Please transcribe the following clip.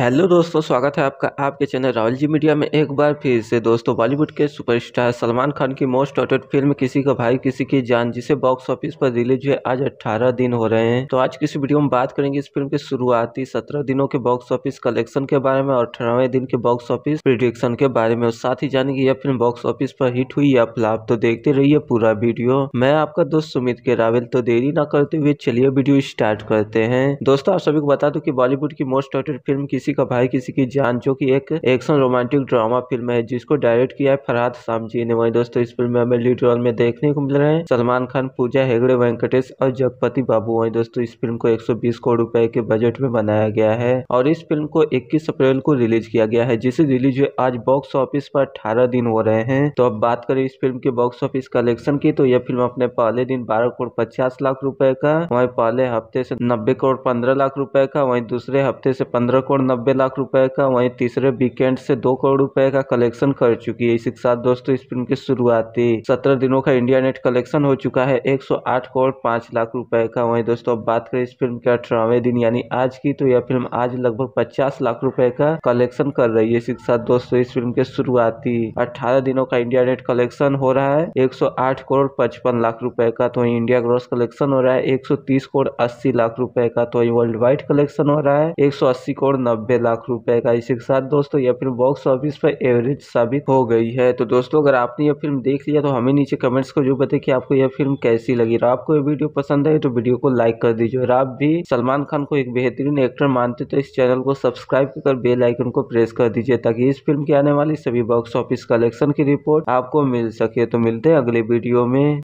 hello दोस्तों स्वागत है आपका आपके चैनल राहुल जी मीडिया में एक बार फिर से दोस्तों बॉलीवुड के सुपरस्टार सलमान खान की मोस्ट वॉटेड फिल्म किसी का भाई किसी की जान जिसे बॉक्स ऑफिस पर रिलीज हुए आज 18 दिन हो रहे हैं तो आज की इस वीडियो में बात करेंगे इस फिल्म के शुरुआती 17 दिनों के बॉक्स ऑफिस कलेक्शन के बारे में और अठारहवें दिन के बॉक्स ऑफिस प्रिडिक्शन के बारे में और साथ ही जानेंगे यह फिल्म बॉक्स ऑफिस पर हिट हुई या फ्लाप तो देखते रहिए पूरा वीडियो मैं आपका दोस्त सुमित के रावल तो देरी न करते हुए चलिए वीडियो स्टार्ट करते हैं दोस्तों आप सभी को बता दो की बॉलीवुड की मोस्ट वॉटेड फिल्म किसी किसी का भाई किसी की जान जो कि एक एक्शन रोमांटिक ड्रामा फिल्म है जिसको डायरेक्ट किया है फरहाद शाम जी ने वही दोस्तों इस फिल्म में हमें लीड रोल में देखने को मिल रहे हैं सलमान खान पूजा हेगड़े वेंकटेश और जगपति बाबू वही दोस्तों इस फिल्म को एक करोड़ रूपए के बजट में बनाया गया है और इस फिल्म को इक्कीस अप्रैल को रिलीज किया गया है जिसे रिलीज हुए आज बॉक्स ऑफिस पर अठारह दिन हो रहे हैं तो अब बात करें इस फिल्म के बॉक्स ऑफिस कलेक्शन की तो यह फिल्म अपने पहले दिन बारह करोड़ पचास लाख रूपए का वही पहले हफ्ते से नब्बे करोड़ पंद्रह लाख रूपये का वही दूसरे हफ्ते से पंद्रह करोड़ नब्बे लाख रुपए का वहीं तीसरे वीकेंड से दो करोड़ रुपए का कलेक्शन कर चुकी है इसी के साथ दोस्तों इस फिल्म की शुरुआती सत्रह दिनों का इंडिया नेट कलेक्शन हो चुका है एक सौ आठ करोड़ पांच लाख रुपए का वही दोस्तों अब बात करें इस फिल्म के अठारहवें दिन यानी आज की तो यह फिल्म आज लगभग पचास लाख रुपए का कलेक्शन कर रही है इसी के साथ दोस्तों इस फिल्म के शुरुआती अठारह दिनों का इंडिया नेट कलेक्शन हो रहा है एक सौ आठ करोड़ पचपन लाख रुपए का तो इंडिया ग्रॉस कलेक्शन हो रहा है एक सौ तीस करोड़ अस्सी लाख रुपए का तो वर्ल्ड वाइड कलेक्शन हो रहा है एक सौ अस्सी करोड़ नब्बे नब्बे लाख रुपए का इसी के साथ दोस्तों यह फिल्म बॉक्स ऑफिस पर एवरेज साबित हो गई है तो दोस्तों अगर आपने यह फिल्म देख लिया तो हमें नीचे कमेंट्स को जो बताए कि आपको यह फिल्म कैसी लगी और आपको ये वीडियो पसंद आई तो वीडियो को लाइक कर दीजिए और आप भी सलमान खान को एक बेहतरीन एक्टर मानते तो इस चैनल को सब्सक्राइब कर बेल आइकन को प्रेस कर दीजिए ताकि इस फिल्म की आने वाली सभी बॉक्स ऑफिस कलेक्शन की रिपोर्ट आपको मिल सके तो मिलते हैं अगले वीडियो में